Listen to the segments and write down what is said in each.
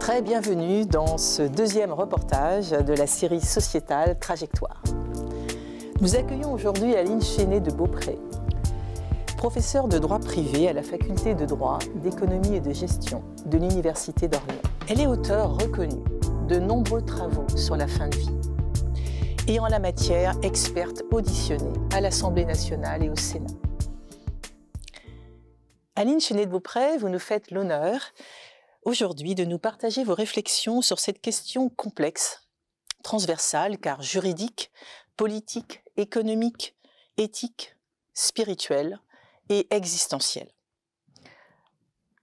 Très bienvenue dans ce deuxième reportage de la série sociétale Trajectoire. Nous accueillons aujourd'hui Aline Chénet de Beaupré, professeure de droit privé à la faculté de droit, d'économie et de gestion de l'Université d'Orléans. Elle est auteure reconnue de nombreux travaux sur la fin de vie et en la matière experte auditionnée à l'Assemblée nationale et au Sénat. Aline Chenet de Beaupré, vous nous faites l'honneur aujourd'hui de nous partager vos réflexions sur cette question complexe, transversale car juridique, politique, économique, éthique, spirituelle et existentielle.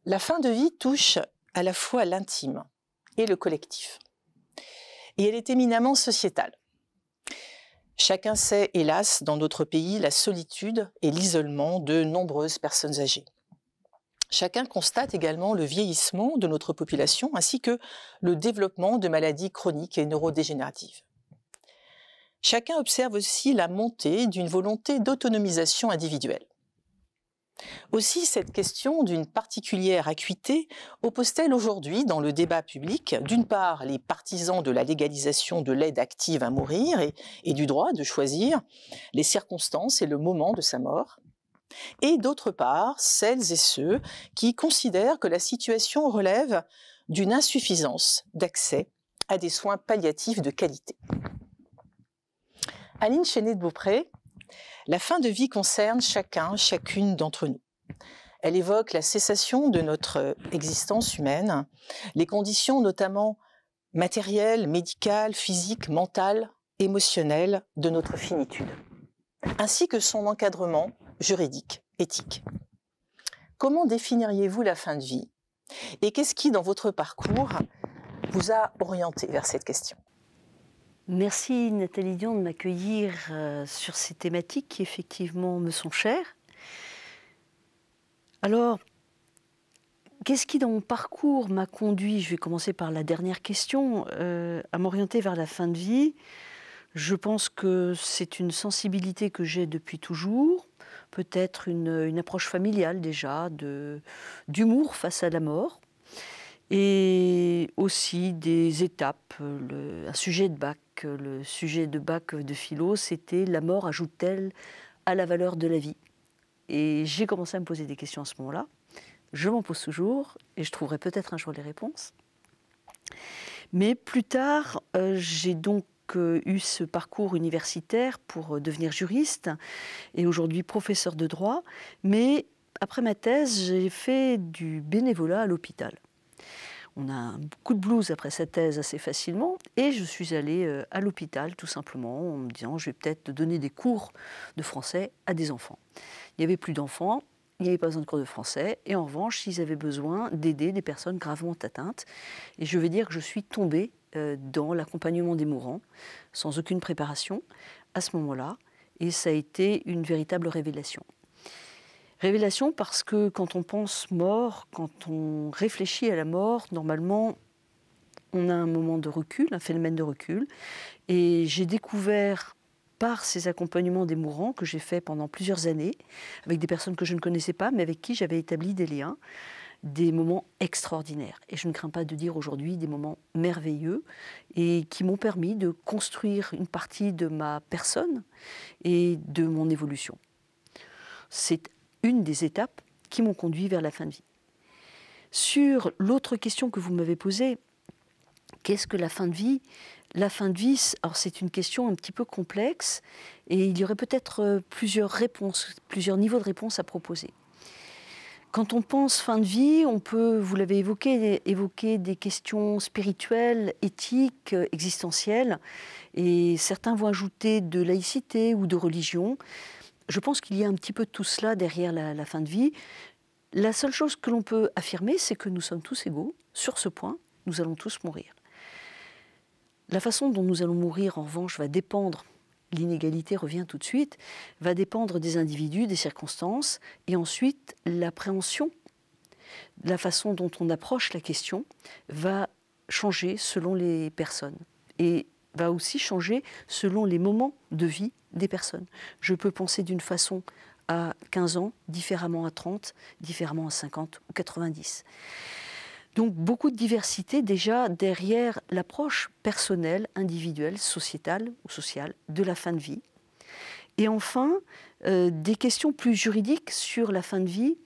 La fin de vie touche à la fois l'intime et le collectif. Et elle est éminemment sociétale. Chacun sait, hélas, dans d'autres pays, la solitude et l'isolement de nombreuses personnes âgées. Chacun constate également le vieillissement de notre population ainsi que le développement de maladies chroniques et neurodégénératives. Chacun observe aussi la montée d'une volonté d'autonomisation individuelle. Aussi, cette question d'une particulière acuité oppose-t-elle aujourd'hui dans le débat public, d'une part, les partisans de la légalisation de l'aide active à mourir et, et, du droit de choisir les circonstances et le moment de sa mort, et d'autre part celles et ceux qui considèrent que la situation relève d'une insuffisance d'accès à des soins palliatifs de qualité. Aline Chenet de Beaupré, la fin de vie concerne chacun, chacune d'entre nous. Elle évoque la cessation de notre existence humaine, les conditions notamment matérielles, médicales, physiques, mentales, émotionnelles de notre finitude, ainsi que son encadrement juridique, éthique. Comment définiriez-vous la fin de vie Et qu'est-ce qui, dans votre parcours, vous a orienté vers cette question Merci Nathalie Dion de m'accueillir euh, sur ces thématiques qui effectivement me sont chères. Alors, qu'est-ce qui dans mon parcours m'a conduit, je vais commencer par la dernière question, euh, à m'orienter vers la fin de vie Je pense que c'est une sensibilité que j'ai depuis toujours, peut-être une, approche familiale déjà, d'humour face à la mort, et aussi des étapes. un sujet de bac, le sujet de bac de philo, c'était la mort ajoute-t-elle à la valeur de la vie Et j'ai commencé à me poser des questions à ce moment-là. Je m'en pose toujours et je trouverai peut-être un jour les réponses. Mais plus tard, euh, j'ai donc eu ce parcours universitaire pour euh, devenir juriste et aujourd'hui professeur de droit. Mais après ma thèse, j'ai fait du bénévolat à l'hôpital. On a un coup de blues après sa thèse assez facilement et je suis allée euh, à l'hôpital tout simplement en me disant je vais peut-être donner des cours de français à des enfants. Il n'y avait plus d'enfants, il n'y avait pas besoin de cours de français. Et en revanche, ils avaient besoin d'aider des personnes gravement atteintes. Et je vais dire que je suis tombée euh, dans l'accompagnement des mourants, sans aucune préparation, à ce moment-là. Et ça a été une véritable révélation. Révélation parce que quand on pense mort, quand on réfléchit à la mort, normalement, on a un moment de recul, un phénomène de recul. Et j'ai découvert par ces accompagnements des mourants que j'ai fait pendant plusieurs années, avec des personnes que je ne connaissais pas, mais avec qui j'avais établi des liens, des moments extraordinaires. Et je ne crains pas de dire aujourd'hui des moments merveilleux et qui m'ont permis de construire une partie de ma personne et de mon évolution. C'est une des étapes qui m'ont conduit vers la fin de vie. Sur l'autre question que vous m'avez posée, qu'est-ce que la fin de vie La fin de vie, c'est une question un petit peu complexe et il y aurait peut-être euh, plusieurs réponses, plusieurs niveaux de réponses à proposer. Quand on pense fin de vie, on peut, vous l'avez évoqué, évoquer des questions spirituelles, éthiques, euh, existentielles, et certains vont ajouter de laïcité ou de religion. Je pense qu'il y a un petit peu de tout cela derrière la, la fin de vie. La seule chose que l'on peut affirmer, c'est que nous sommes tous égaux. Sur ce point, nous allons tous mourir. La façon dont nous allons mourir, en revanche, va dépendre l'inégalité revient tout de suite, va dépendre des individus, des circonstances, et ensuite l'appréhension, la façon dont on approche la question va changer selon les personnes et va aussi changer selon les moments de vie des personnes. Je peux penser d'une façon à 15 ans, différemment à 30, différemment à 50 ou 90. Donc beaucoup de diversité déjà derrière l'approche personnelle, individuelle, sociétale ou sociale de la fin de vie. Et enfin, euh, des questions plus juridiques sur la fin de vie.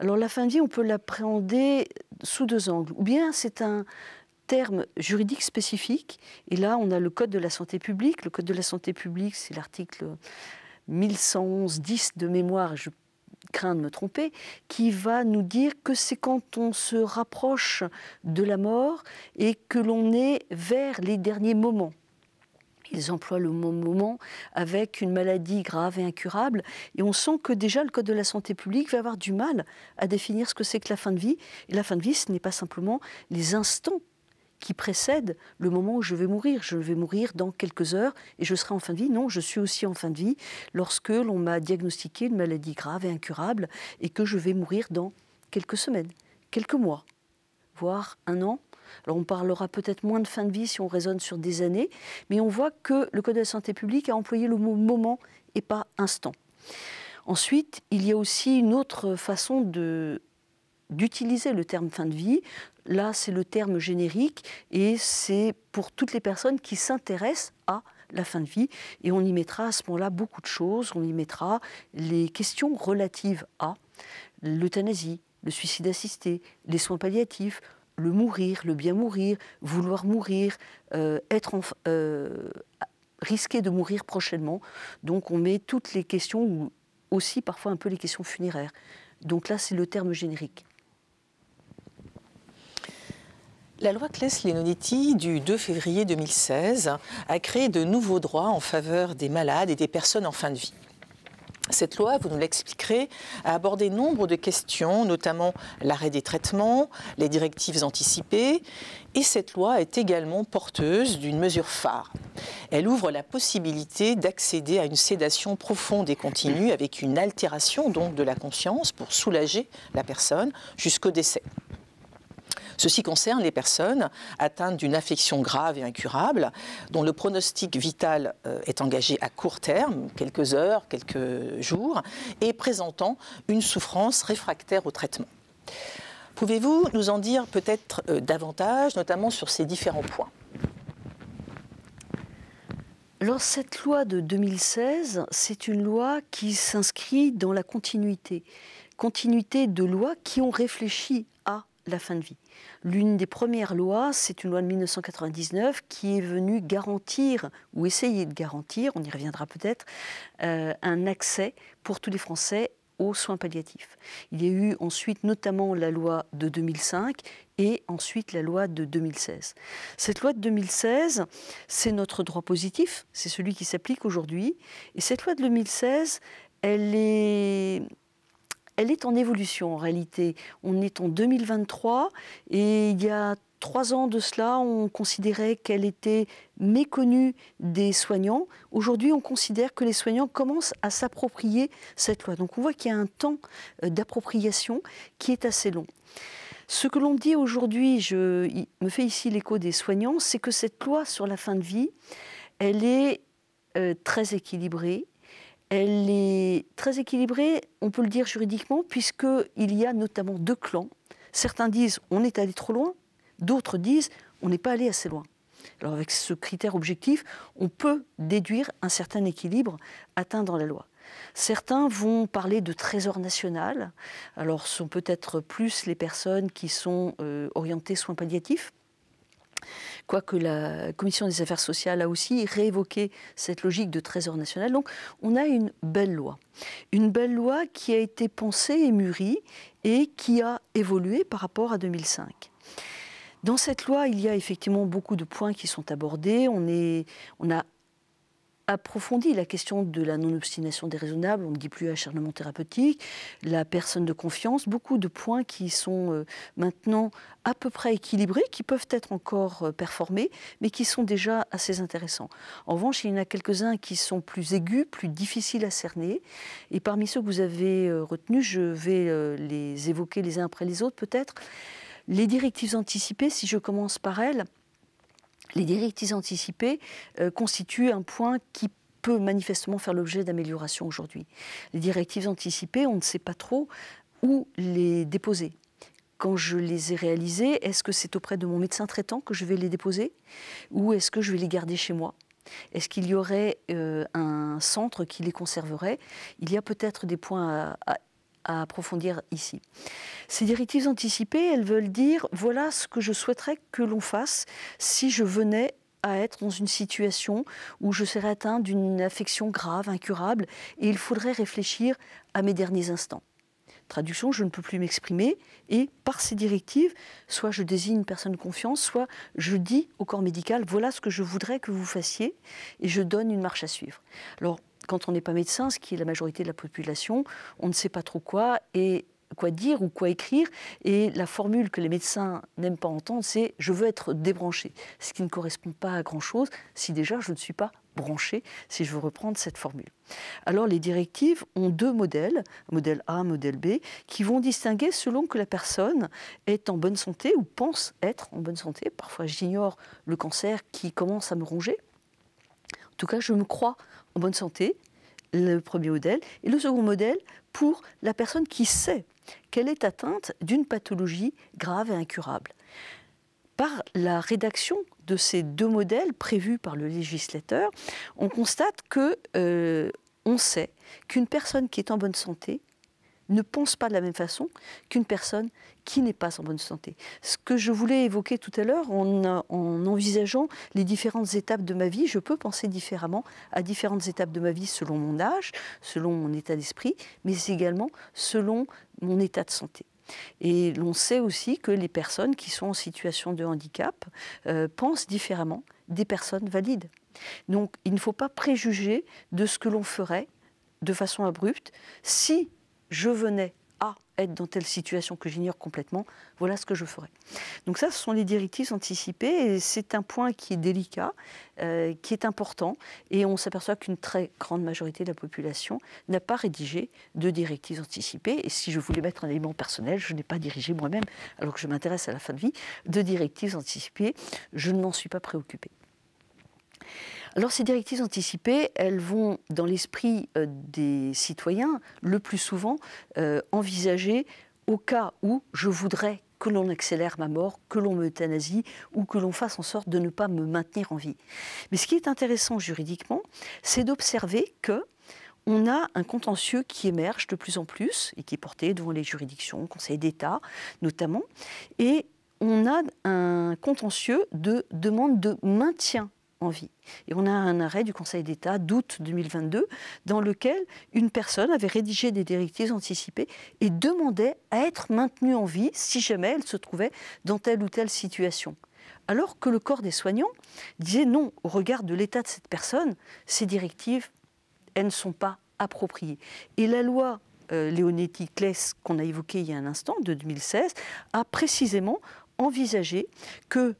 Alors la fin de vie, on peut l'appréhender sous deux angles. Ou bien c'est un terme juridique spécifique, et là on a le Code de la santé publique. Le Code de la santé publique, c'est l'article 1111 de mémoire, je craint de me tromper, qui va nous dire que c'est quand on se rapproche de la mort et que l'on est vers les derniers moments. Ils emploient le mot moment avec une maladie grave et incurable. Et on sent que déjà le Code de la santé publique va avoir du mal à définir ce que c'est que la fin de vie. Et la fin de vie, ce n'est pas simplement les instants qui précède le moment où je vais mourir. Je vais mourir dans quelques heures et je serai en fin de vie. Non, je suis aussi en fin de vie lorsque l'on m'a diagnostiqué une maladie grave et incurable et que je vais mourir dans quelques semaines, quelques mois, voire un an. Alors on parlera peut-être moins de fin de vie si on raisonne sur des années, mais on voit que le Code de la santé publique a employé le mot moment et pas instant. Ensuite, il y a aussi une autre façon de d'utiliser le terme fin de vie. Là, c'est le terme générique et c'est pour toutes les personnes qui s'intéressent à la fin de vie. Et on y mettra à ce moment-là beaucoup de choses. On y mettra les questions relatives à l'euthanasie, le suicide assisté, les soins palliatifs, le mourir, le bien mourir, vouloir mourir, euh, être en, euh, risquer de mourir prochainement. Donc on met toutes les questions, ou aussi parfois un peu les questions funéraires. Donc là, c'est le terme générique. La loi claes lenonetti du 2 février 2016 a créé de nouveaux droits en faveur des malades et des personnes en fin de vie. Cette loi, vous nous l'expliquerez, a abordé nombre de questions, notamment l'arrêt des traitements, les directives anticipées, et cette loi est également porteuse d'une mesure phare. Elle ouvre la possibilité d'accéder à une sédation profonde et continue avec une altération donc de la conscience pour soulager la personne jusqu'au décès. Ceci concerne les personnes atteintes d'une affection grave et incurable, dont le pronostic vital euh, est engagé à court terme, quelques heures, quelques jours, et présentant une souffrance réfractaire au traitement. Pouvez-vous nous en dire peut-être euh, davantage, notamment sur ces différents points alors cette loi de 2016, c'est une loi qui s'inscrit dans la continuité, continuité de lois qui ont réfléchi la fin de vie. L'une des premières lois, c'est une loi de 1999 qui est venue garantir, ou essayer de garantir, on y reviendra peut-être, euh, un accès pour tous les Français aux soins palliatifs. Il y a eu ensuite notamment la loi de 2005 et ensuite la loi de 2016. Cette loi de 2016, c'est notre droit positif, c'est celui qui s'applique aujourd'hui. Et cette loi de 2016, elle est elle est en évolution en réalité. On est en 2023 et il y a trois ans de cela, on considérait qu'elle était méconnue des soignants. Aujourd'hui, on considère que les soignants commencent à s'approprier cette loi. Donc on voit qu'il y a un temps euh, d'appropriation qui est assez long. Ce que l'on dit aujourd'hui, je me fais ici l'écho des soignants, c'est que cette loi sur la fin de vie, elle est euh, très équilibrée, elle est très équilibrée, on peut le dire juridiquement, puisqu'il y a notamment deux clans. Certains disent on est allé trop loin, d'autres disent on n'est pas allé assez loin. Alors avec ce critère objectif, on peut déduire un certain équilibre atteint dans la loi. Certains vont parler de trésor national. Alors, ce sont peut-être plus les personnes qui sont euh, orientées soins palliatifs, quoique la Commission des affaires sociales a aussi réévoqué cette logique de trésor national. Donc on a une belle loi. Une belle loi qui a été pensée et mûrie et qui a évolué par rapport à 2005. Dans cette loi, il y a effectivement beaucoup de points qui sont abordés. On, est, on a approfondi la question de la non-obstination déraisonnable, on ne dit plus acharnement thérapeutique, la personne de confiance, beaucoup de points qui sont euh, maintenant à peu près équilibrés, qui peuvent être encore euh, performés, mais qui sont déjà assez intéressants. En revanche, il y en a quelques-uns qui sont plus aigus, plus difficiles à cerner, et parmi ceux que vous avez euh, retenus, je vais les évoquer les uns après les autres peut-être. Les directives anticipées, si je commence par elles, les directives anticipées euh, constituent un point qui peut manifestement faire l'objet d'amélioration aujourd'hui. Les directives anticipées, on ne sait pas trop où les déposer. Quand je les ai réalisées, est-ce que c'est auprès de mon médecin traitant que je vais les déposer ou est-ce que je vais les garder chez moi est-ce qu'il y aurait euh, un centre qui les conserverait Il y a peut-être des points à, à approfondir ici. Ces directives anticipées, elles veulent dire voilà ce que je souhaiterais que l'on fasse si je venais à être dans une situation où je serais atteint d'une affection grave, incurable, et il faudrait réfléchir à mes derniers instants. Traduction, je ne peux plus m'exprimer, et par ces directives, soit je désigne une personne de confiance, soit je dis au corps médical, voilà ce que je voudrais que vous fassiez, et je donne une marche à suivre. Alors, quand on n'est pas médecin, ce qui est la majorité de la population, on ne sait pas trop quoi et quoi dire ou quoi écrire. Et la formule que les médecins n'aiment pas entendre, c'est je veux être débranché, ce qui ne correspond pas à grand-chose si déjà je ne suis pas branché, si je veux reprendre cette formule. Alors les directives ont deux modèles, modèle A, modèle B, qui vont distinguer selon que la personne est en bonne santé ou pense être en bonne santé. Parfois j'ignore le cancer qui commence à me ronger. En tout cas, je me crois en bonne santé, le premier modèle, et le second modèle pour la personne qui sait qu'elle est atteinte d'une pathologie grave et incurable. Par la rédaction de ces deux modèles prévus par le législateur, on constate que euh, on sait qu'une personne qui est en bonne santé ne pense pas de la même façon qu'une personne qui n'est pas en bonne santé. Ce que je voulais évoquer tout à l'heure, en, envisageant les différentes étapes de ma vie, je peux penser différemment à différentes étapes de ma vie selon mon âge, selon mon état d'esprit, mais également selon mon état de santé. Et l'on sait aussi que les personnes qui sont en situation de handicap euh, pensent différemment des personnes valides. Donc il ne faut pas préjuger de ce que l'on ferait de façon abrupte si je venais à être dans telle situation que j'ignore complètement, voilà ce que je ferais. Donc ça, ce sont les directives anticipées, et c'est un point qui est délicat, euh, qui est important, et on s'aperçoit qu'une très grande majorité de la population n'a pas rédigé de directives anticipées, et si je voulais mettre un élément personnel, je n'ai pas dirigé moi-même, alors que je m'intéresse à la fin de vie, de directives anticipées, je ne m'en suis pas préoccupée. Alors ces directives anticipées, elles vont dans l'esprit euh, des citoyens, le plus souvent, euh, envisager au cas où je voudrais que l'on accélère ma mort, que l'on m'euthanasie ou que l'on fasse en sorte de ne pas me maintenir en vie. Mais ce qui est intéressant juridiquement, c'est d'observer que on a un contentieux qui émerge de plus en plus et qui est porté devant les juridictions, Conseil d'État notamment, et on a un contentieux de demande de maintien en vie. Et on a un arrêt du Conseil d'État d'août 2022 dans lequel une personne avait rédigé des directives anticipées et demandait à être maintenue en vie si jamais elle se trouvait dans telle ou telle situation. Alors que le corps des soignants disait non, au regard de l'état de cette personne, ces directives, elles ne sont pas appropriées. Et la loi euh, Léonetti-Clès qu'on a évoquée il y a un instant, de 2016, a précisément envisagé que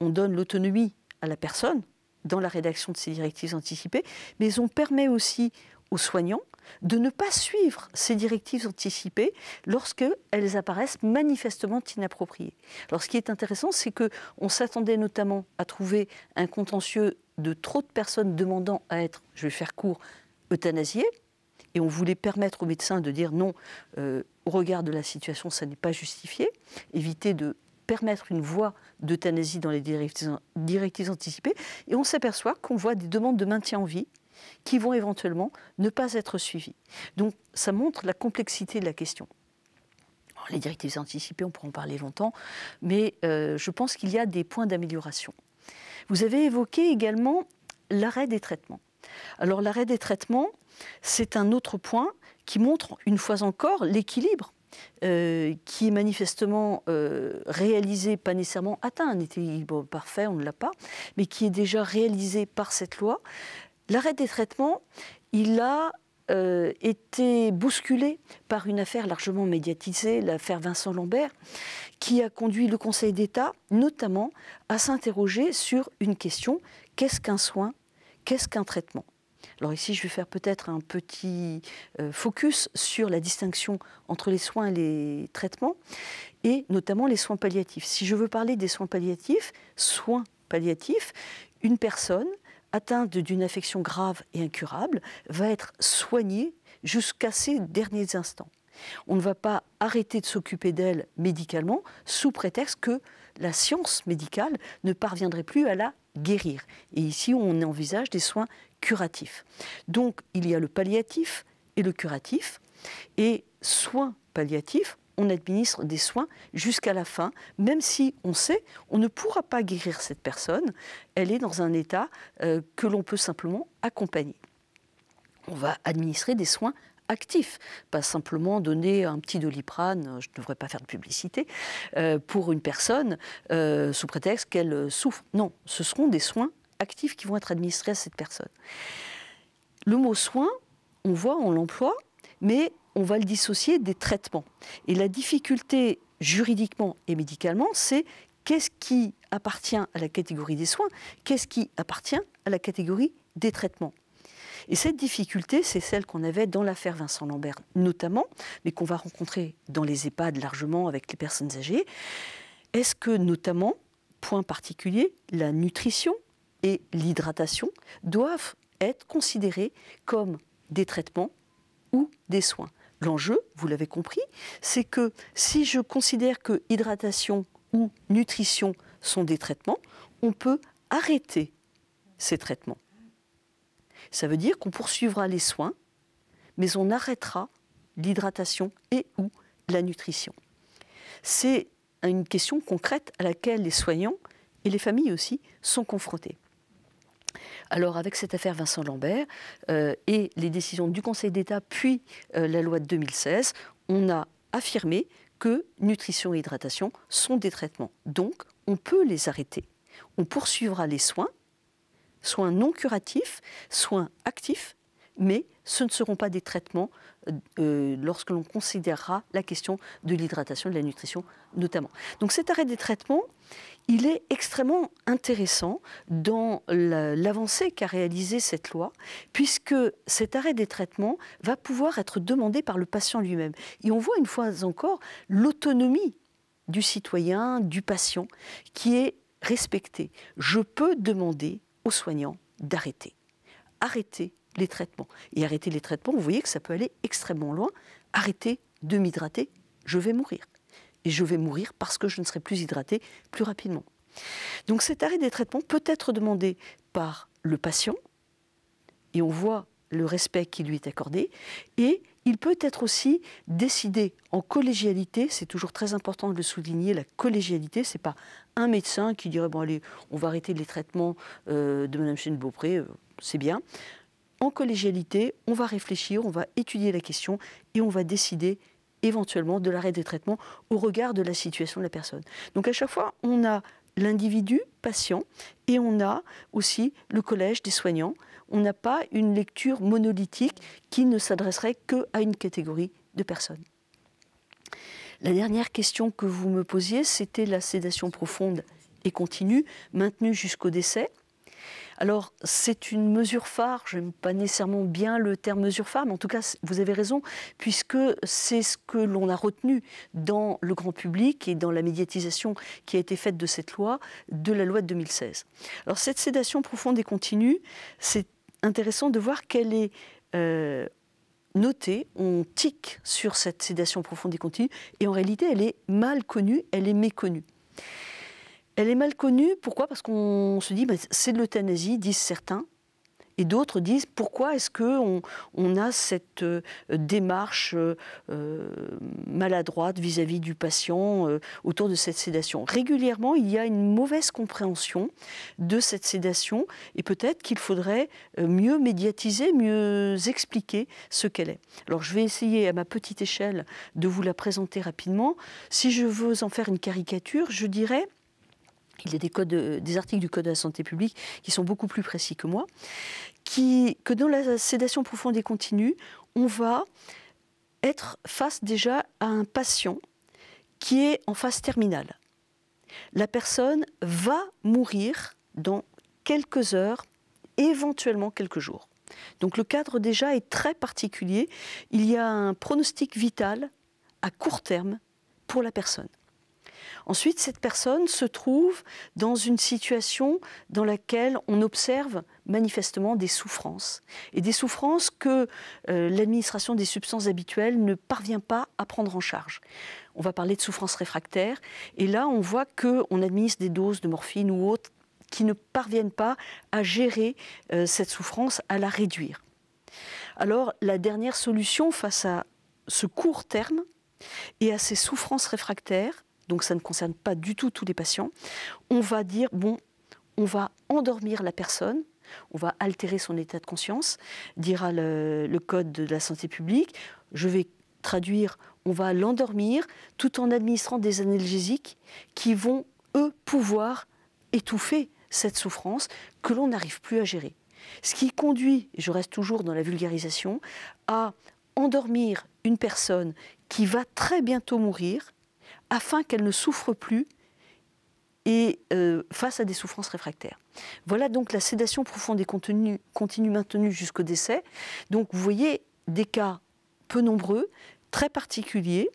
on donne l'autonomie à la personne, dans la rédaction de ces directives anticipées, mais on permet aussi aux soignants de ne pas suivre ces directives anticipées lorsqu'elles apparaissent manifestement inappropriées. Alors ce qui est intéressant, c'est que on s'attendait notamment à trouver un contentieux de trop de personnes demandant à être, je vais faire court, euthanasiées, et on voulait permettre aux médecins de dire non, euh, au regard de la situation, ça n'est pas justifié, éviter de permettre une voie d'euthanasie dans les directives anticipées. Et on s'aperçoit qu'on voit des demandes de maintien en vie qui vont éventuellement ne pas être suivies. Donc ça montre la complexité de la question. les directives anticipées, on pourra en parler longtemps, mais euh, je pense qu'il y a des points d'amélioration. Vous avez évoqué également l'arrêt des traitements. Alors l'arrêt des traitements, c'est un autre point qui montre une fois encore l'équilibre euh, qui est manifestement euh, réalisé, pas nécessairement atteint, un équilibre parfait, on ne l'a pas, mais qui est déjà réalisé par cette loi. L'arrêt des traitements, il a euh, été bousculé par une affaire largement médiatisée, l'affaire Vincent Lambert, qui a conduit le Conseil d'État notamment à s'interroger sur une question, qu'est-ce qu'un soin, qu'est-ce qu'un traitement alors ici, je vais faire peut-être un petit euh, focus sur la distinction entre les soins et les traitements, et notamment les soins palliatifs. Si je veux parler des soins palliatifs, soins palliatifs, une personne atteinte d'une affection grave et incurable va être soignée jusqu'à ses derniers instants. On ne va pas arrêter de s'occuper d'elle médicalement sous prétexte que la science médicale ne parviendrait plus à la guérir. Et ici, on envisage des soins curatif. Donc il y a le palliatif et le curatif. Et soins palliatifs, on administre des soins jusqu'à la fin, même si on sait on ne pourra pas guérir cette personne, elle est dans un état euh, que l'on peut simplement accompagner. On va administrer des soins actifs, pas simplement donner un petit doliprane, euh, je ne devrais pas faire de publicité, euh, pour une personne sous prétexte qu'elle souffre. Non, ce seront des soins actifs qui vont être administrés à cette personne. Le mot soin, on voit, on l'emploie, mais on va le dissocier des traitements. Et la difficulté juridiquement et médicalement, c'est qu'est-ce qui appartient à la catégorie des soins, qu'est-ce qui appartient à la catégorie des traitements. Et cette difficulté, c'est celle qu'on avait dans l'affaire Vincent Lambert notamment, mais qu'on va rencontrer dans les EHPAD largement avec les personnes âgées. Est-ce que notamment, point particulier, la nutrition et l'hydratation doivent être considérés comme des traitements ou des soins. L'enjeu, vous l'avez compris, c'est que si je considère que hydratation ou nutrition sont des traitements, on peut arrêter ces traitements. Ça veut dire qu'on poursuivra les soins, mais on arrêtera l'hydratation et ou la nutrition. C'est une question concrète à laquelle les soignants et les familles aussi sont confrontés. Alors avec cette affaire Vincent Lambert euh, et les décisions du Conseil d'État puis euh, la loi de 2016, on a affirmé que nutrition et hydratation sont des traitements. Donc on peut les arrêter. On poursuivra les soins, soins non curatifs, soins actifs, mais ce ne seront pas des traitements euh, lorsque l'on considérera la question de l'hydratation, de la nutrition notamment. Donc cet arrêt des traitements, il est extrêmement intéressant dans l'avancée qu'a réalisée cette loi, puisque cet arrêt des traitements va pouvoir être demandé par le patient lui-même. Et on voit une fois encore l'autonomie du citoyen, du patient, qui est respectée. Je peux demander aux soignants d'arrêter. Arrêter les traitements. Et arrêter les traitements, vous voyez que ça peut aller extrêmement loin. Arrêter de m'hydrater, je vais mourir et je vais mourir parce que je ne serai plus hydraté plus rapidement. Donc cet arrêt des traitements peut être demandé par le patient, et on voit le respect qui lui est accordé, et il peut être aussi décidé en collégialité, c'est toujours très important de le souligner, la collégialité, c'est pas un médecin qui dirait bon allez, on va arrêter les traitements euh, de Mme Chine Beaupré, euh, c'est bien. En collégialité, on va réfléchir, on va étudier la question et on va décider éventuellement de l'arrêt des traitements au regard de la situation de la personne. Donc à chaque fois, on a l'individu patient et on a aussi le collège des soignants. On n'a pas une lecture monolithique qui ne s'adresserait qu'à une catégorie de personnes. La dernière question que vous me posiez, c'était la sédation profonde et continue, maintenue jusqu'au décès. Alors, c'est une mesure phare, je n'aime pas nécessairement bien le terme mesure phare, mais en tout cas, vous avez raison, puisque c'est ce que l'on a retenu dans le grand public et dans la médiatisation qui a été faite de cette loi, de la loi de 2016. Alors, cette sédation profonde et continue, c'est intéressant de voir qu'elle est... Euh, notée, on tique sur cette sédation profonde et continue, et en réalité, elle est mal connue, elle est méconnue. Elle est mal connue, pourquoi Parce qu'on se dit, bah, c'est de l'euthanasie, disent certains. Et d'autres disent pourquoi est-ce qu'on on a cette euh, démarche euh, maladroite vis-à-vis du patient euh, autour de cette sédation. Régulièrement, il y a une mauvaise compréhension de cette sédation et peut-être qu'il faudrait mieux médiatiser, mieux expliquer ce qu'elle est. Alors je vais essayer à ma petite échelle de vous la présenter rapidement. Si je veux en faire une caricature, je dirais il y a euh, des, articles du Code de la santé publique qui sont beaucoup plus précis que moi, que dans la sédation profonde et continue, on va être face déjà à un patient qui est en phase terminale. La personne va mourir dans quelques heures, éventuellement quelques jours. Donc le cadre déjà est très particulier. Il y a un pronostic vital à court terme pour la personne. Ensuite, cette personne se trouve dans une situation dans laquelle on observe manifestement des souffrances, et des souffrances que euh, l'administration des substances habituelles ne parvient pas à prendre en charge. On va parler de souffrances réfractaires, et là on voit qu'on administre des doses de morphine ou autres qui ne parviennent pas à gérer euh, cette souffrance, à la réduire. Alors la dernière solution face à ce court terme et à ces souffrances réfractaires, donc ça ne concerne pas du tout tous les patients, on va dire, bon, on va endormir la personne, on va altérer son état de conscience, dira le, le code de la santé publique, je vais traduire, on va l'endormir tout en administrant des analgésiques qui vont, eux, pouvoir étouffer cette souffrance que l'on n'arrive plus à gérer. Ce qui conduit, je reste toujours dans la vulgarisation, à endormir une personne qui va très bientôt mourir afin qu'elle ne souffre plus et euh, face à des souffrances réfractaires. Voilà donc la sédation profonde et continue, continue maintenue jusqu'au décès. Donc vous voyez des cas peu nombreux, très particuliers,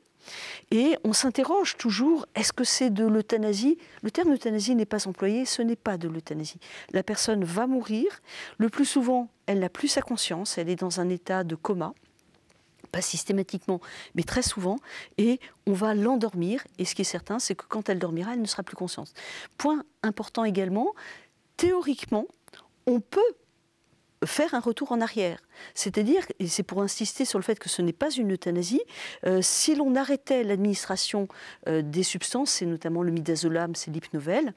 et on s'interroge toujours, est-ce que c'est de l'euthanasie Le terme euthanasie n'est pas employé, ce n'est pas de l'euthanasie. La personne va mourir, le plus souvent, elle n'a plus sa conscience, elle est dans un état de coma, pas systématiquement, mais très souvent, et on va l'endormir. Et ce qui est certain, c'est que quand elle dormira, elle ne sera plus consciente. Point important également, théoriquement, on peut faire un retour en arrière. C'est-à-dire, et c'est pour insister sur le fait que ce n'est pas une euthanasie, euh, si l'on arrêtait l'administration euh, des substances, c'est notamment le midazolam, c'est l'hypnovel,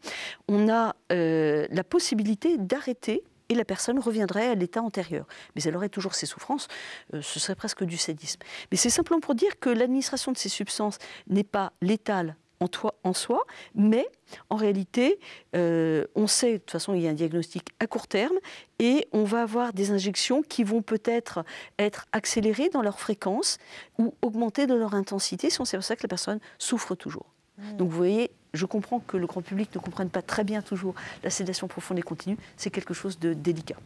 on a euh, la possibilité d'arrêter et la personne reviendrait à l'état antérieur. Mais elle aurait toujours ses souffrances, euh, ce serait presque du sadisme. Mais c'est simplement pour dire que l'administration de ces substances n'est pas létale en, toi, en, soi, mais en réalité, euh, on sait, de toute façon, il y a un diagnostic à court terme, et on va avoir des injections qui vont peut-être être accélérées dans leur fréquence ou augmentées dans leur intensité, si on sait pour ça que la personne souffre toujours. Mmh. Donc vous voyez, je comprends que le grand public ne comprenne pas très bien toujours la sédation profonde et continue. C'est quelque chose de délicat.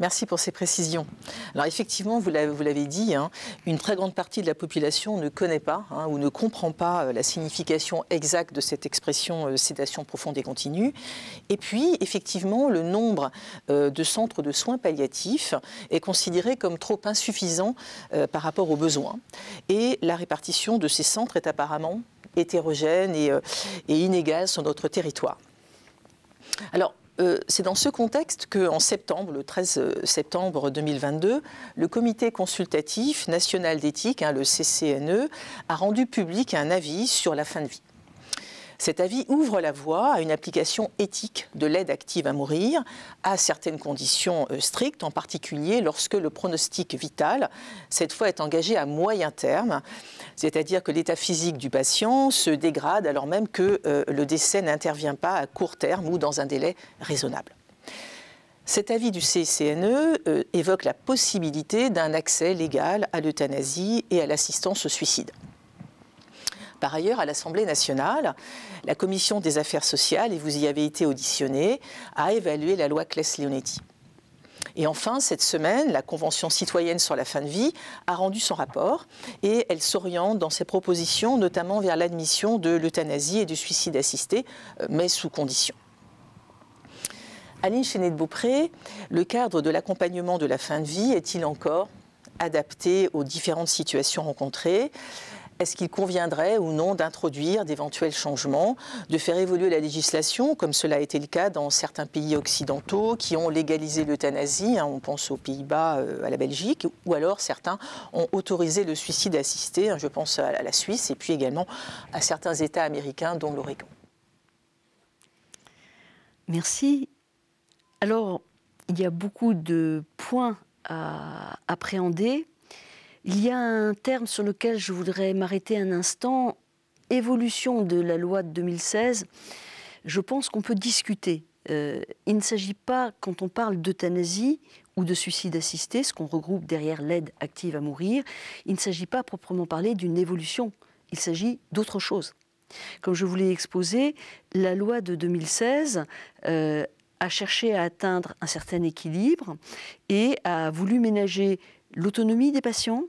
Merci pour ces précisions. Alors effectivement, vous l'avez dit, hein, une très grande partie de la population ne connaît pas hein, ou ne comprend pas euh, la signification exacte de cette expression euh, sédation profonde et continue. Et puis, effectivement, le nombre euh, de centres de soins palliatifs est considéré comme trop insuffisant par rapport aux besoins. Et la répartition de ces centres est apparemment Hétérogène et, inégale euh, inégales sur notre territoire. Alors, euh, c'est dans ce contexte qu'en septembre, le 13 euh, septembre 2022, le Comité consultatif national d'éthique, hein, le CCNE, a rendu public un avis sur la fin de vie. Cet avis ouvre la voie à une application éthique de l'aide active à mourir à certaines conditions euh, strictes, en particulier lorsque le pronostic vital, cette fois, est engagé à moyen terme, c'est-à-dire que l'état physique du patient se dégrade alors même que euh, le décès n'intervient pas à court terme ou dans un délai raisonnable. Cet avis du CCNE euh, évoque la possibilité d'un accès légal à l'euthanasie et à l'assistance au suicide. Par ailleurs, à l'Assemblée nationale, la Commission des affaires sociales, et vous y avez été auditionné, a évalué la loi Claes-Leonetti. Et enfin, cette semaine, la Convention citoyenne sur la fin de vie a rendu son rapport et elle s'oriente dans ses propositions, notamment vers l'admission de l'euthanasie et du suicide assisté, euh, mais sous condition. Aline Chenet de Beaupré, le cadre de l'accompagnement de la fin de vie est-il encore adapté aux différentes situations rencontrées est-ce qu'il conviendrait ou non d'introduire d'éventuels changements, de faire évoluer la législation, comme cela a été le cas dans certains pays occidentaux qui ont légalisé l'euthanasie, hein, on pense aux Pays-Bas, euh, à la Belgique, ou alors certains ont autorisé le suicide assisté, hein, je pense à la Suisse, et puis également à certains États américains, dont l'Oregon. Merci. Alors, il y a beaucoup de points à appréhender. Il y a un terme sur lequel je voudrais m'arrêter un instant, évolution de la loi de 2016. Je pense qu'on peut discuter. Euh, il ne s'agit pas, quand on parle d'euthanasie ou de suicide assisté, ce qu'on regroupe derrière l'aide active à mourir, il ne s'agit pas proprement parler d'une évolution, il s'agit d'autre chose. Comme je vous l'ai exposé, la loi de 2016 euh, a cherché à atteindre un certain équilibre et a voulu ménager l'autonomie des patients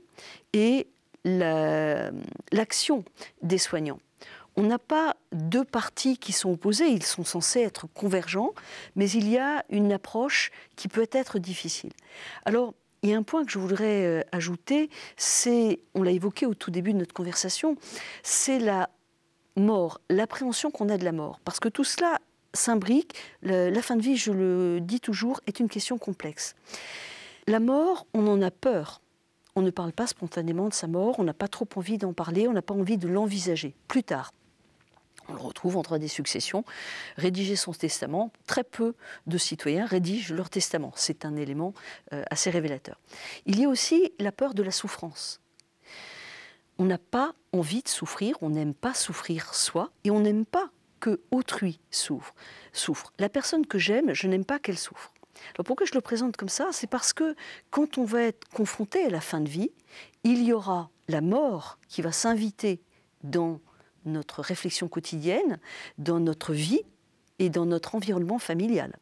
et l'action des soignants. On n'a pas deux parties qui sont opposées, ils sont censés être convergents, mais il y a une approche qui peut être difficile. Alors, il y a un point que je voudrais euh, ajouter, c'est, on l'a évoqué au tout début de notre conversation, c'est la mort, l'appréhension qu'on a de la mort. Parce que tout cela s'imbrique, la fin de vie, je le dis toujours, est une question complexe. La mort, on en a peur. On ne parle pas spontanément de sa mort, on n'a pas trop envie d'en parler, on n'a pas envie de l'envisager. Plus tard, on le retrouve en entre des successions, rédiger son testament. Très peu de citoyens rédigent leur testament. C'est un élément euh, assez révélateur. Il y a aussi la peur de la souffrance. On n'a pas envie de souffrir, on n'aime pas souffrir soi et on n'aime pas que autrui souffre. souffre. La personne que j'aime, je n'aime pas qu'elle souffre pourquoi je le présente comme ça C'est parce que quand on va être confronté à la fin de vie, il y aura la mort qui va s'inviter dans notre réflexion quotidienne, dans notre vie et dans notre environnement familial.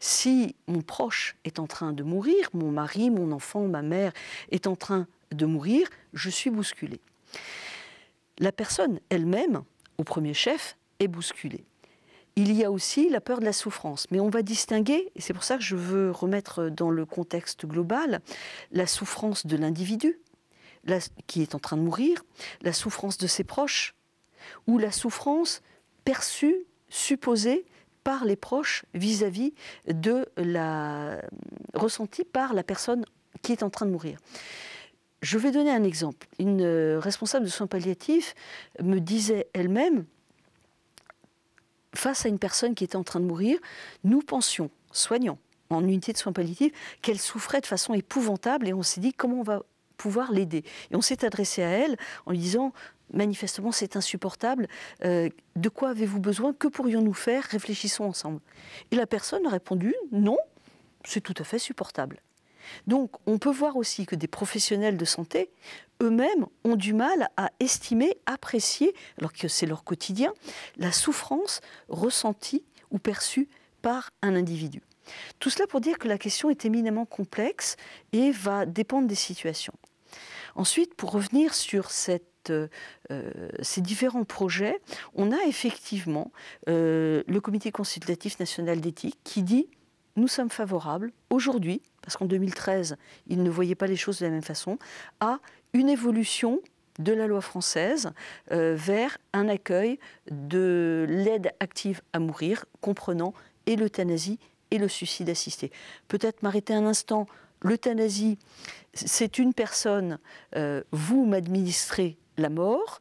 Si mon proche est en train de mourir, mon mari, mon enfant, ma mère est en train de mourir, je suis bousculé. La personne elle-même, au premier chef, est bousculée il y a aussi la peur de la souffrance. Mais on va distinguer, et c'est pour ça que je veux remettre dans le contexte global, la souffrance de l'individu qui est en train de mourir, la souffrance de ses proches, ou la souffrance perçue, supposée par les proches vis à -vis de la ressentie par la personne qui est en train de mourir. Je vais donner un exemple. Une euh, responsable de soins palliatifs me disait elle-même, face à une personne qui était en train de mourir, nous pensions, soignants, en unité de soins palliatifs, qu'elle souffrait de façon épouvantable et on s'est dit comment on va pouvoir l'aider. Et on s'est adressé à elle en lui disant manifestement c'est insupportable, euh, de quoi avez-vous besoin, que pourrions-nous faire, réfléchissons ensemble. Et la personne a répondu non, c'est tout à fait supportable. Donc on peut voir aussi que des professionnels de santé eux-mêmes ont du mal à estimer, apprécier, alors que c'est leur quotidien, la souffrance ressentie ou perçue par un individu. Tout cela pour dire que la question est éminemment complexe et va dépendre des situations. Ensuite, pour revenir sur euh, euh, ces différents projets, on a effectivement euh, le Comité consultatif national d'éthique qui dit nous sommes favorables aujourd'hui, parce qu'en 2013, ils ne voyaient pas les choses de la même façon, à une évolution de la loi française euh, vers un accueil de l'aide active à mourir, comprenant et l'euthanasie et le suicide assisté. Peut-être m'arrêter un instant. L'euthanasie, c'est une personne, euh, vous m'administrez la mort,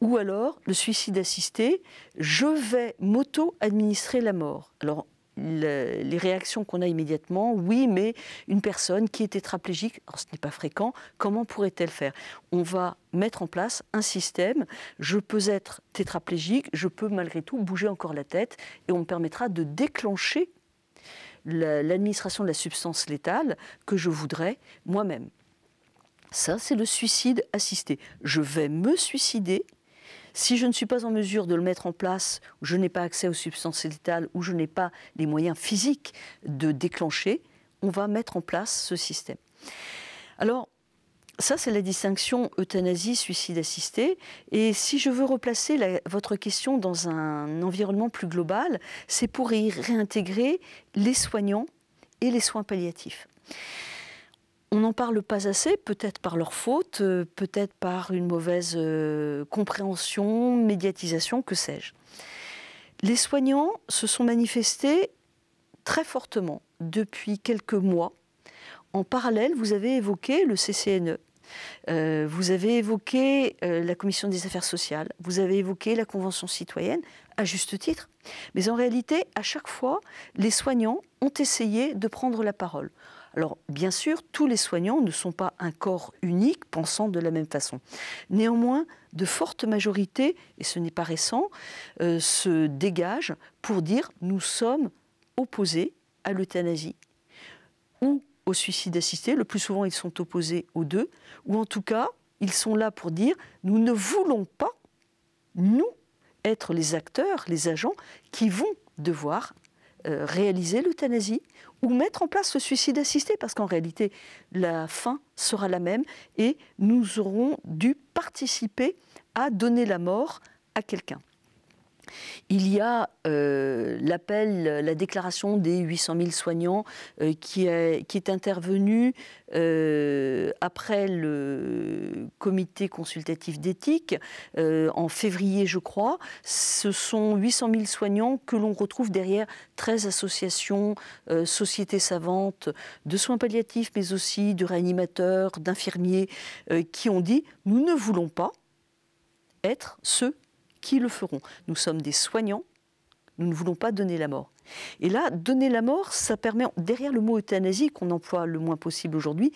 ou alors le suicide assisté, je vais m'auto-administrer la mort les réactions qu'on a immédiatement, oui, mais une personne qui est tétraplégique, ce n'est pas fréquent, comment pourrait-elle faire On va mettre en place un système, je peux être tétraplégique, je peux malgré tout bouger encore la tête, et on me permettra de déclencher l'administration de la substance létale que je voudrais moi-même. Ça, c'est le suicide assisté. Je vais me suicider si je ne suis pas en mesure de le mettre en place, je n'ai pas accès aux substances létales ou je n'ai pas les moyens physiques de déclencher, on va mettre en place ce système. Alors, ça, c'est la distinction euthanasie-suicide assisté. Et si je veux replacer votre question dans un environnement plus global, c'est pour y réintégrer les soignants et les soins palliatifs on n'en parle pas assez, peut-être par leur faute, euh, peut-être par une mauvaise euh, compréhension, médiatisation, que sais-je. Les soignants se sont manifestés très fortement depuis quelques mois. En parallèle, vous avez évoqué le CCNE, euh, vous avez évoqué la commission des affaires sociales, vous avez évoqué la convention citoyenne, à juste titre. Mais en réalité, à chaque fois, les soignants ont essayé de prendre la parole. Alors bien sûr, tous les soignants ne sont pas un corps unique pensant de la même façon. Néanmoins, de fortes majorités, et ce n'est pas récent, euh, se dégagent pour dire nous sommes opposés à l'euthanasie ou au suicide assisté. Le plus souvent, ils sont opposés aux deux. Ou en tout cas, ils sont là pour dire nous ne voulons pas, nous, être les acteurs, les agents qui vont devoir euh, réaliser l'euthanasie ou mettre en place le suicide assisté, parce qu'en réalité, la fin sera la même et nous aurons dû participer à donner la mort à quelqu'un. Il y a euh, l'appel, la déclaration des 800 000 soignants euh, qui, est, intervenue euh, après le comité consultatif d'éthique en février, je crois. Ce sont 800 000 soignants que l'on retrouve derrière 13 associations, sociétés savantes de soins palliatifs, mais aussi de réanimateurs, d'infirmiers, qui ont dit nous ne voulons pas être ceux qui le feront. Nous sommes des soignants, nous ne voulons pas donner la mort. Et là, donner la mort, ça permet, derrière le mot euthanasie qu'on emploie le moins possible aujourd'hui,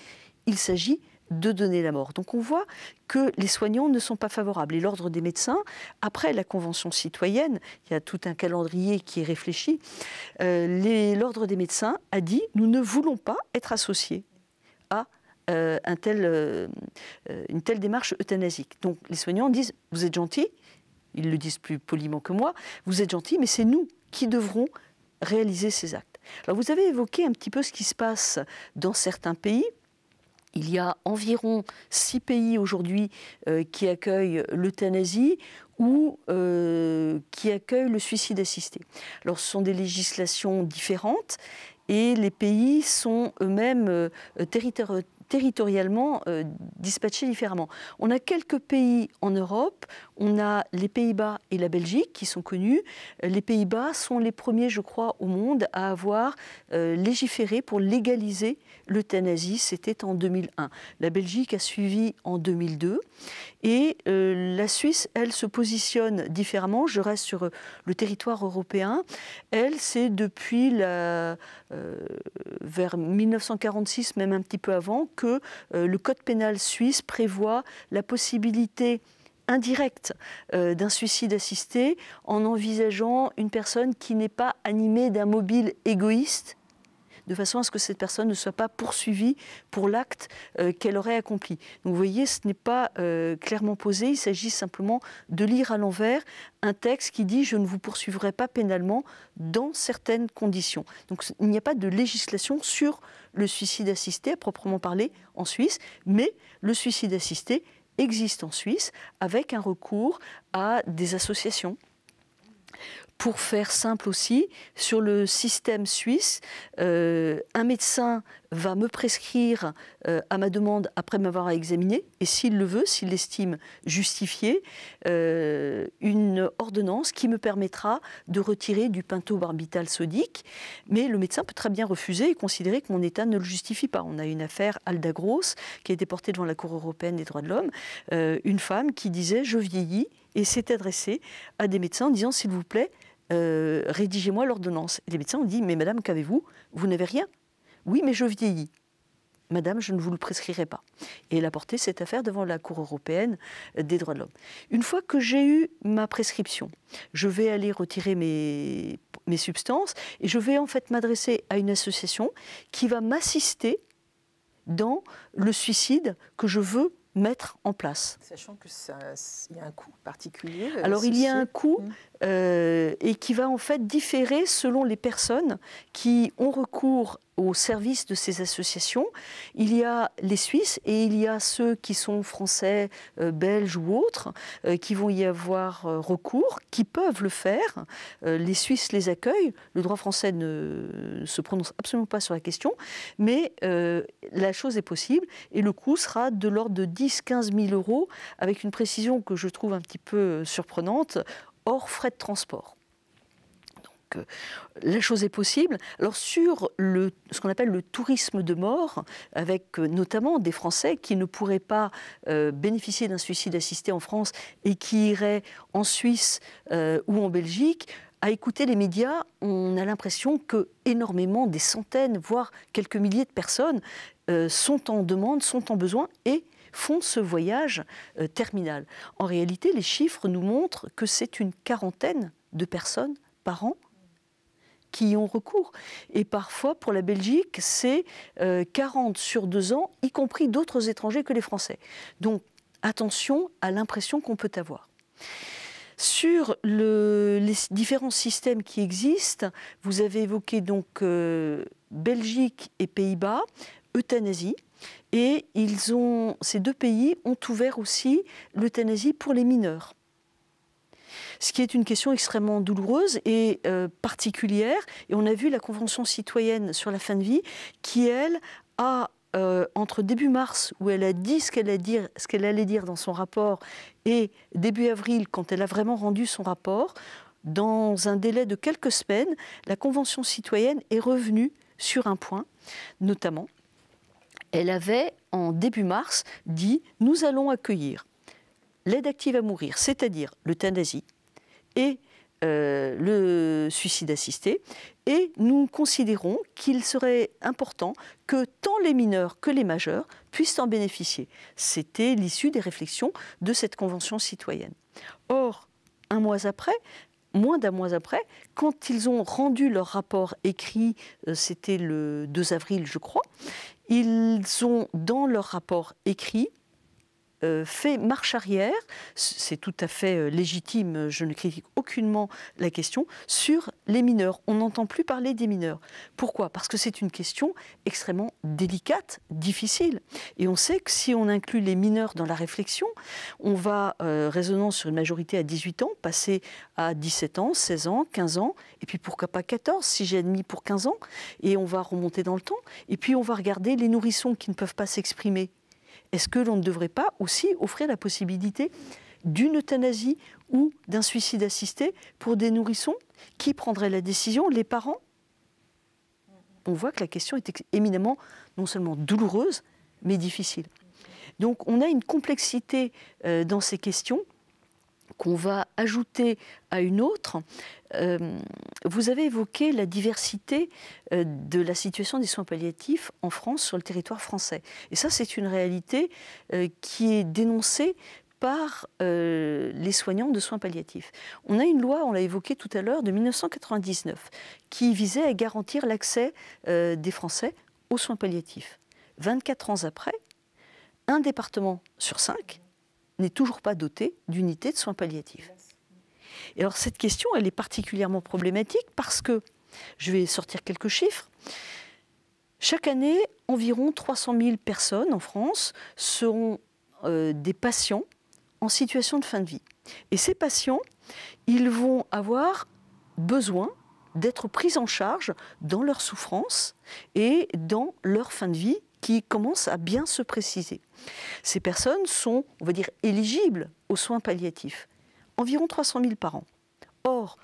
il s'agit de donner la mort. Donc on voit que les soignants ne sont pas favorables. Et l'ordre des médecins, après la Convention citoyenne, il y a tout un calendrier qui est réfléchi, euh, l'ordre des médecins a dit, nous ne voulons pas être associés à euh, un tel, euh, une telle démarche euthanasique. Donc les soignants disent, vous êtes gentils, ils le disent plus poliment que moi, vous êtes gentil, mais c'est nous qui devrons réaliser ces actes. Alors vous avez évoqué un petit peu ce qui se passe dans certains pays. Il y a environ six pays aujourd'hui euh, qui accueillent l'euthanasie ou euh, qui accueillent le suicide assisté. Alors ce sont des législations différentes et les pays sont eux-mêmes euh, territorialement euh, dispatchés différemment. On a quelques pays en Europe, on a les Pays-Bas et la Belgique qui sont connus. Euh, les Pays-Bas sont les premiers, je crois, au monde à avoir euh, légiféré pour légaliser l'euthanasie. C'était en 2001. La Belgique a suivi en 2002. Et euh, la Suisse, elle, se positionne différemment. Je reste sur euh, le territoire européen. Elle, c'est depuis euh, vers 1946, même un petit peu avant, que le Code pénal suisse prévoit la possibilité indirecte d'un suicide assisté en envisageant une personne qui n'est pas animée d'un mobile égoïste de façon à ce que cette personne ne soit pas poursuivie pour l'acte euh, qu'elle aurait accompli. Donc vous voyez, ce n'est pas euh, clairement posé, il s'agit simplement de lire à l'envers un texte qui dit je ne vous poursuivrai pas pénalement dans certaines conditions. Donc il n'y a pas de législation sur le suicide assisté à proprement parler en Suisse, mais le suicide assisté existe en Suisse avec un recours à des associations pour faire simple aussi, sur le système suisse, euh, un médecin va me prescrire euh, à ma demande après m'avoir examiné, et s'il le veut, s'il l'estime justifié, euh, une ordonnance qui me permettra de retirer du pinto-barbital sodique. Mais le médecin peut très bien refuser et considérer que mon état ne le justifie pas. On a une affaire Alda Gross qui a été portée devant la Cour européenne des droits de l'homme, une femme qui disait je vieillis et s'est adressée à des médecins en disant s'il vous plaît, euh, rédigez-moi l'ordonnance. les médecins ont dit mais madame, qu'avez-vous Vous, n'avez rien Oui, mais je vieillis. Madame, je ne vous le prescrirai pas. Et elle a porté cette affaire devant la Cour européenne des droits de l'homme. Une fois que j'ai eu ma prescription, je vais aller retirer mes, mes substances et je vais en fait m'adresser à une association qui va m'assister dans le suicide que je veux mettre en place. Sachant qu'il y a un coût particulier. Euh, Alors il y a un coût, mm. Euh, et qui va en fait différer selon les personnes qui ont recours au service de ces associations. Il y a les Suisses et il y a ceux qui sont français, euh, belges ou autres, euh, qui vont y avoir recours, qui peuvent le faire. les Suisses les accueillent. Le droit français ne se prononce absolument pas sur la question, mais la chose est possible et le coût sera de l'ordre de 10-15 000 euros, avec une précision que je trouve un petit peu surprenante hors frais de transport. Donc, euh, la chose est possible. Alors sur le, ce qu'on appelle le tourisme de mort, avec euh, notamment des Français qui ne pourraient pas euh, bénéficier d'un suicide assisté en France et qui iraient en Suisse ou en Belgique, à écouter les médias, on a l'impression que énormément, des centaines, voire quelques milliers de personnes sont en demande, sont en besoin et font ce voyage euh, terminal. En réalité, les chiffres nous montrent que c'est une quarantaine de personnes par an qui y ont recours. Et parfois, pour la Belgique, c'est 40 euh, sur 2 ans, y compris d'autres étrangers que les Français. Donc, attention à l'impression qu'on peut avoir. Sur les différents systèmes qui existent, vous avez évoqué donc euh, Belgique et Pays-Bas, euthanasie, et ces deux pays ont ouvert aussi l'euthanasie pour les mineurs ce qui est une question extrêmement douloureuse et euh, particulière. Et on a vu la Convention citoyenne sur la fin de vie qui, elle, a, euh, entre début mars, où elle a dit ce qu'elle allait dire dans son rapport, et début avril, quand elle a vraiment rendu son rapport, dans un délai de quelques semaines, la Convention citoyenne est revenue sur un point, notamment, elle avait, en début mars, dit Nous allons accueillir l'aide active à mourir, c'est-à-dire le l'euthanasie et euh, le suicide assisté. Et nous considérons qu'il serait important que tant les mineurs que les majeurs puissent en bénéficier. C'était l'issue des réflexions de cette convention citoyenne. Or, un mois après, moins d'un mois après, quand ils ont rendu leur rapport écrit, euh, c'était le 2 avril, je crois, ils ont dans leur rapport écrit euh, fait marche arrière, c'est tout à fait euh, légitime, euh, je ne critique aucunement la question, sur les mineurs. On n'entend plus parler des mineurs. Pourquoi Parce que c'est une question extrêmement délicate, difficile. Et on sait que si on inclut les mineurs dans la réflexion, on va, résonnant sur une majorité à 18 ans, passer à 17 ans, 16 ans, 15 ans, et puis pourquoi pas 14 si j'ai admis pour 15 ans, et on va remonter dans le temps, et puis on va regarder les nourrissons qui ne peuvent pas s'exprimer est-ce que l'on ne devrait pas aussi offrir la possibilité d'une euthanasie ou d'un suicide assisté pour des nourrissons Qui prendrait la décision Les parents On voit que la question est éminemment non seulement douloureuse, mais difficile. Donc on a une complexité euh, dans ces questions qu'on va ajouter à une autre. Euh, vous avez évoqué la diversité euh, de la situation des soins palliatifs en France, sur le territoire français. Et ça, c'est une réalité euh, qui est dénoncée par les soignants de soins palliatifs. On a une loi, on l'a évoquée tout à l'heure, de 1999, qui visait à garantir l'accès des Français aux soins palliatifs. 24 ans après, un département sur cinq n'est toujours pas dotée d'unités de soins palliatifs. Et alors cette question, elle est particulièrement problématique parce que, je vais sortir quelques chiffres, chaque année, environ 300 000 personnes en France seront euh, des patients en situation de fin de vie. Et ces patients, ils vont avoir besoin d'être pris en charge dans leur souffrance et dans leur fin de vie qui commence à bien se préciser. Ces personnes sont, on va dire, éligibles aux soins palliatifs, environ 300 000 par an. Or,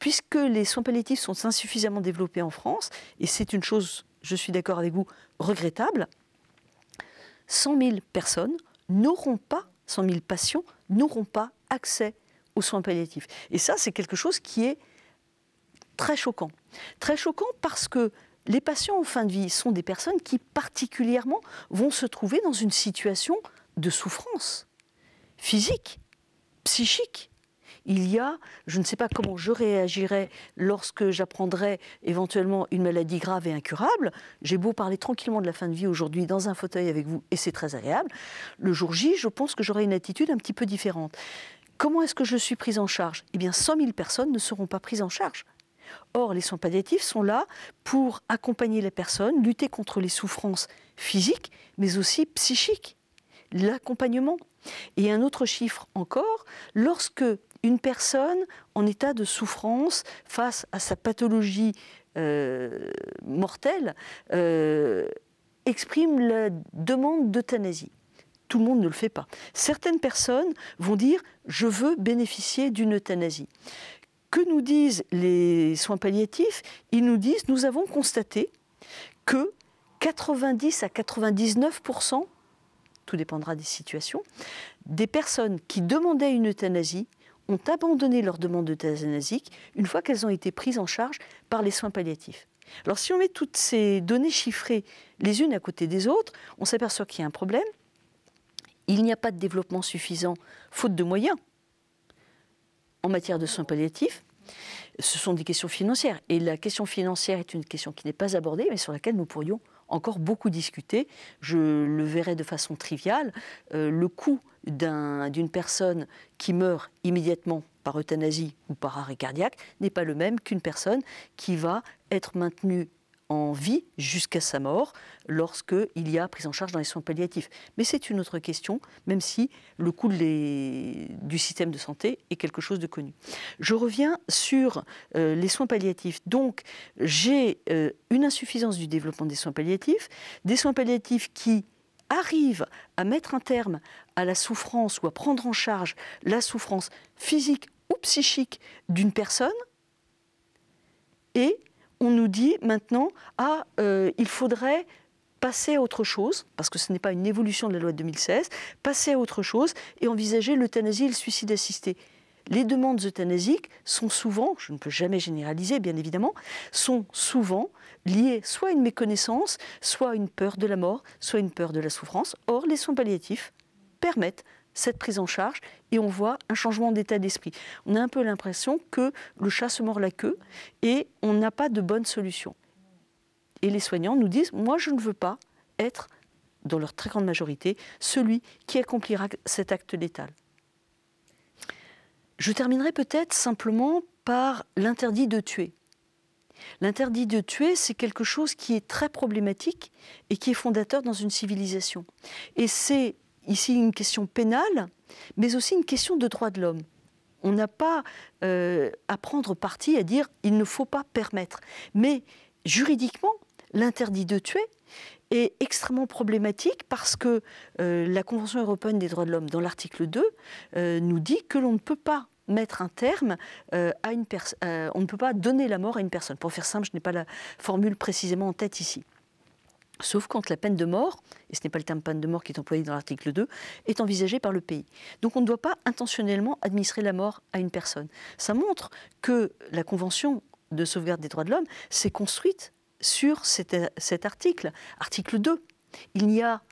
puisque les soins palliatifs sont insuffisamment développés en France, et c'est une chose, je suis d'accord avec vous, regrettable, 100 000 personnes n'auront pas, 100 000 patients n'auront pas accès aux soins palliatifs. Et ça, c'est quelque chose qui est très choquant. Très choquant parce que les patients en fin de vie sont des personnes qui particulièrement vont se trouver dans une situation de souffrance physique, psychique. Il y a, je ne sais pas comment je réagirais lorsque j'apprendrai éventuellement une maladie grave et incurable. J'ai beau parler tranquillement de la fin de vie aujourd'hui dans un fauteuil avec vous, et c'est très agréable. Le jour J, je pense que j'aurai une attitude un petit peu différente. Comment est-ce que je suis prise en charge Eh bien, 100 000 personnes ne seront pas prises en charge Or, les soins palliatifs sont là pour accompagner la personne, lutter contre les souffrances physiques, mais aussi psychiques. L'accompagnement. Et un autre chiffre encore, lorsque une personne en état de souffrance face à sa pathologie euh, mortelle euh, exprime la demande d'euthanasie. Tout le monde ne le fait pas. Certaines personnes vont dire je veux bénéficier d'une euthanasie que nous disent les soins palliatifs Ils nous disent, nous avons constaté que 90 à 99 tout dépendra des situations, des personnes qui demandaient une euthanasie ont abandonné leur demande d'euthanasie une fois qu'elles ont été prises en charge par les soins palliatifs. Alors si on met toutes ces données chiffrées les unes à côté des autres, on s'aperçoit qu'il y a un problème. Il n'y a pas de développement suffisant faute de moyens en matière de soins palliatifs, ce sont des questions financières. Et la question financière est une question qui n'est pas abordée, mais sur laquelle nous pourrions encore beaucoup discuter. Je le verrai de façon triviale. Euh, le coût d'une personne qui meurt immédiatement par euthanasie ou par arrêt cardiaque n'est pas le même qu'une personne qui va être maintenue en vie jusqu'à sa mort lorsqu'il y a prise en charge dans les soins palliatifs. Mais c'est une autre question, même si le coût du système de santé est quelque chose de connu. Je reviens sur euh, les soins palliatifs. Donc, j'ai euh, une insuffisance du développement des soins palliatifs, des soins palliatifs qui arrivent à mettre un terme à la souffrance ou à prendre en charge la souffrance physique ou psychique d'une personne et on nous dit maintenant, ah, euh, il faudrait passer à autre chose, parce que ce n'est pas une évolution de la loi de 2016, passer à autre chose et envisager l'euthanasie et le suicide assisté. Les demandes euthanasiques sont souvent, je ne peux jamais généraliser bien évidemment, sont souvent liées soit à une méconnaissance, soit à une peur de la mort, soit à une peur de la souffrance. Or, les soins palliatifs permettent cette prise en charge et on voit un changement d'état d'esprit. On a un peu l'impression que le chat se mord la queue et on n'a pas de bonne solution. Et les soignants nous disent, moi je ne veux pas être, dans leur très grande majorité, celui qui accomplira cet acte létal. Je terminerai peut-être simplement par l'interdit de tuer. L'interdit de tuer, c'est quelque chose qui est très problématique et qui est fondateur dans une civilisation. Et c'est ici une question pénale, mais aussi une question de droits de l'homme. On n'a pas euh, à prendre parti, à dire il ne faut pas permettre. Mais juridiquement, l'interdit de tuer est extrêmement problématique parce que euh, la Convention européenne des droits de l'homme, dans l'article 2, euh, nous dit que l'on ne peut pas mettre un terme à une personne. on ne peut pas donner la mort à une personne. Pour faire simple, je n'ai pas la formule précisément en tête ici sauf quand la peine de mort, et ce n'est pas le terme peine de mort qui est employé dans l'article 2, est envisagée par le pays. Donc on ne doit pas intentionnellement administrer la mort à une personne. Ça montre que la Convention de sauvegarde des droits de l'homme s'est construite sur cet, article, article 2. Il n'y a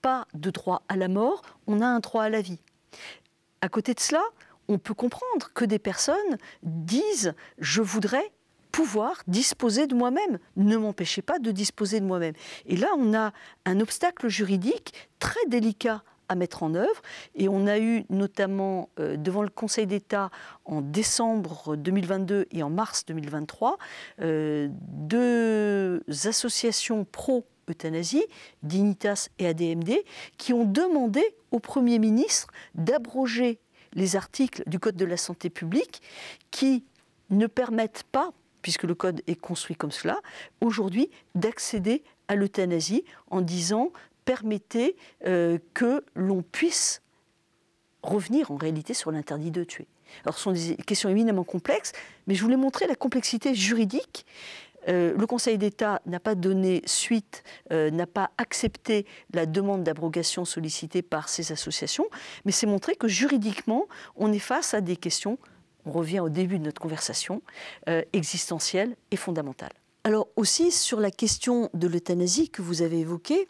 pas de droit à la mort, on a un droit à la vie. À côté de cela, on peut comprendre que des personnes disent ⁇ je voudrais pouvoir disposer de moi-même. Ne m'empêchez pas de disposer de moi-même. Et là, on a un obstacle juridique très délicat à mettre en œuvre. Et on a eu notamment euh, devant le Conseil d'État en décembre 2022 et en mars 2023 euh, deux associations pro euthanasie, Dignitas et ADMD, qui ont demandé au Premier ministre d'abroger les articles du Code de la santé publique qui ne permettent pas puisque le code est construit comme cela, aujourd'hui d'accéder à l'euthanasie en disant permettez euh, que l'on puisse revenir en réalité sur l'interdit de tuer. Alors ce sont des questions éminemment complexes, mais je voulais montrer la complexité juridique. Euh, le Conseil d'État n'a pas donné suite, euh, n'a pas accepté la demande d'abrogation sollicitée par ces associations, mais c'est montré que juridiquement, on est face à des questions on revient au début de notre conversation, euh, existentielle et fondamentale. Alors aussi sur la question de l'euthanasie que vous avez évoquée,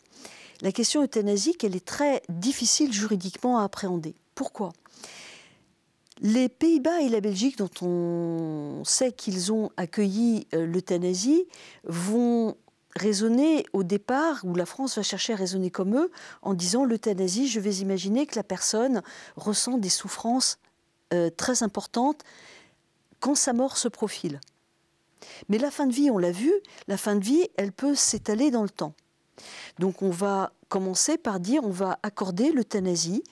la question euthanasique, elle est très difficile juridiquement à appréhender. Pourquoi Les Pays-Bas et la Belgique, dont on sait qu'ils ont accueilli euh, l'euthanasie, vont raisonner au départ, ou la France va chercher à raisonner comme eux, en disant l'euthanasie, je vais imaginer que la personne ressent des souffrances euh, très importante quand sa mort se profile. Mais la fin de vie, on l'a vu, la fin de vie, elle peut s'étaler dans le temps. Donc on va commencer par dire on va accorder l'euthanasie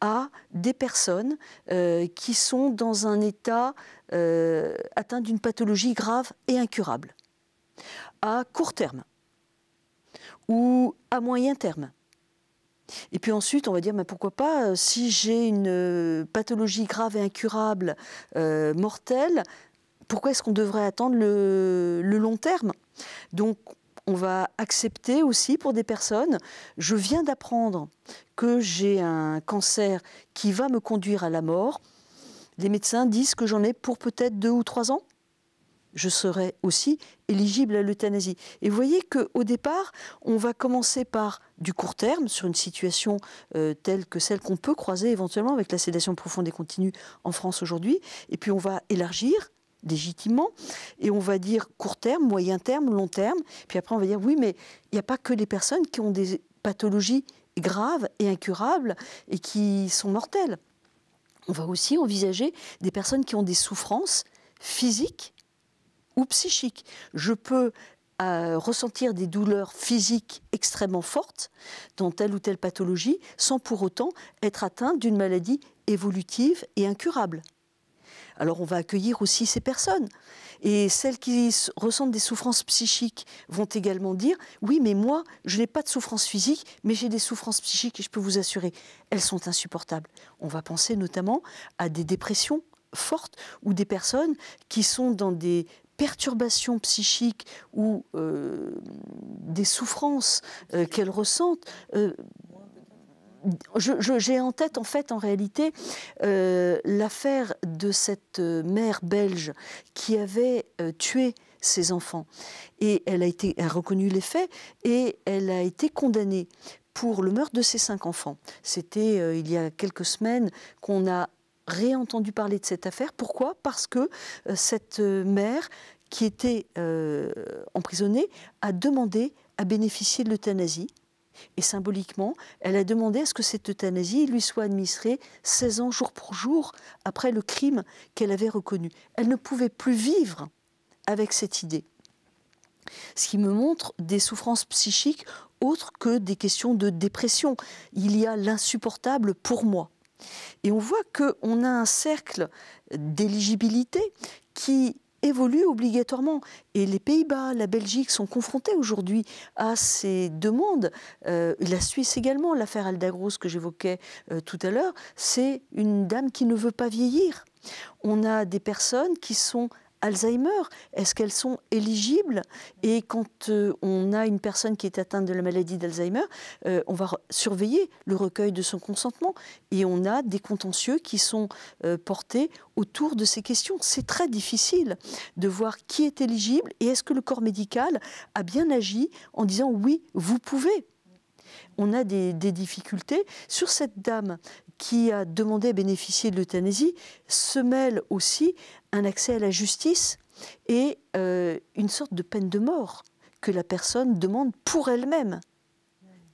à des personnes euh, qui sont dans un état euh, atteint d'une pathologie grave et incurable, à court terme ou à moyen terme, et puis ensuite, on va dire, mais pourquoi pas, euh, si j'ai une euh, pathologie grave et incurable, euh, mortelle, pourquoi est-ce qu'on devrait attendre le, le long terme Donc, on va accepter aussi pour des personnes, je viens d'apprendre que j'ai un cancer qui va me conduire à la mort. Les médecins disent que j'en ai pour peut-être deux ou trois ans je serai aussi éligible à l'euthanasie. Et vous voyez qu'au départ, on va commencer par du court terme, sur une situation euh, telle que celle qu'on peut croiser éventuellement avec la sédation profonde et continue en France aujourd'hui, et puis on va élargir légitimement, et on va dire court terme, moyen terme, long terme, puis après on va dire oui, mais il n'y a pas que les personnes qui ont des pathologies graves et incurables et qui sont mortelles. On va aussi envisager des personnes qui ont des souffrances physiques ou psychique. Je peux euh, ressentir des douleurs physiques extrêmement fortes dans telle ou telle pathologie sans pour autant être atteinte d'une maladie évolutive et incurable. Alors on va accueillir aussi ces personnes. Et celles qui ressentent des souffrances psychiques vont également dire, oui mais moi je n'ai pas de souffrance physique, mais j'ai des souffrances psychiques et je peux vous assurer, elles sont insupportables. On va penser notamment à des dépressions fortes ou des personnes qui sont dans des perturbations psychiques ou euh, des souffrances euh, qu'elles ressentent, euh, j'ai en tête en fait en réalité euh, l'affaire de cette mère belge qui avait tué ses enfants et elle a été reconnu les faits et elle a été condamnée pour le meurtre de ses cinq enfants. C'était il y a quelques semaines qu'on a réentendu parler de cette affaire. Pourquoi Parce que euh, cette euh, mère qui était euh, emprisonnée a demandé à bénéficier de l'euthanasie. Et symboliquement, elle a demandé à ce que cette euthanasie lui soit administrée 16 ans jour pour jour après le crime qu'elle avait reconnu. Elle ne pouvait plus vivre avec cette idée. Ce qui me montre des souffrances psychiques autres que des questions de dépression. Il y a l'insupportable pour moi. Et on voit qu'on a un cercle d'éligibilité qui évolue obligatoirement. Et les Pays-Bas, la Belgique sont confrontés aujourd'hui à ces demandes. Euh, la Suisse également, l'affaire Aldagros que j'évoquais euh, tout à l'heure, c'est une dame qui ne veut pas vieillir. On a des personnes qui sont Alzheimer Est-ce qu'elles sont éligibles Et quand euh, on a une personne qui est atteinte de la maladie d'Alzheimer, euh, on va surveiller le recueil de son consentement. Et on a des contentieux qui sont euh, portés autour de ces questions. C'est très difficile de voir qui est éligible et est-ce que le corps médical a bien agi en disant oui, vous pouvez on a des, difficultés. Sur cette dame qui a demandé à bénéficier de l'euthanasie se mêle aussi un accès à la justice et euh, une sorte de peine de mort que la personne demande pour elle-même.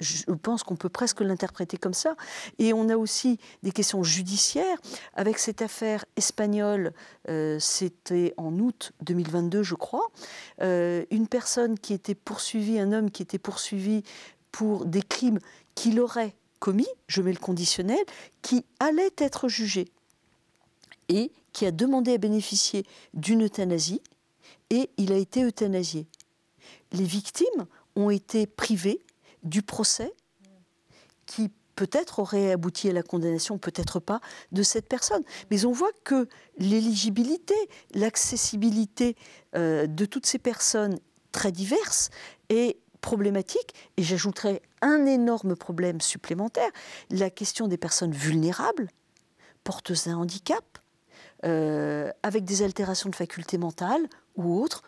Je pense qu'on peut presque l'interpréter comme ça. Et on a aussi des questions judiciaires. Avec cette affaire espagnole, euh, c'était en août 2022, je crois, euh, une personne qui était poursuivie, un homme qui était poursuivi pour des crimes qu'il aurait commis, je mets le conditionnel, qui allait être jugé et qui a demandé à bénéficier d'une euthanasie et il a été euthanasié. Les victimes ont été privées du procès qui peut-être aurait abouti à la condamnation, peut-être pas, de cette personne. Mais on voit que l'éligibilité, l'accessibilité euh, de toutes ces personnes très diverses est problématique. Et j'ajouterais un énorme problème supplémentaire. La question des personnes vulnérables, porteuses d'un handicap, euh, avec des altérations de facultés mentales ou autres,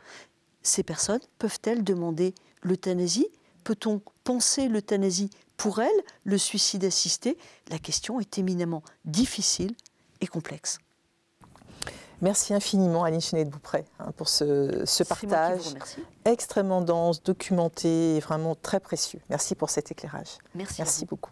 ces personnes peuvent-elles demander l'euthanasie Peut-on penser l'euthanasie pour elles, le suicide assisté La question est éminemment difficile et complexe. Merci infiniment à Chenet de Boupré hein, pour ce, partage extrêmement dense, documenté et vraiment très précieux. Merci pour cet éclairage. Merci beaucoup.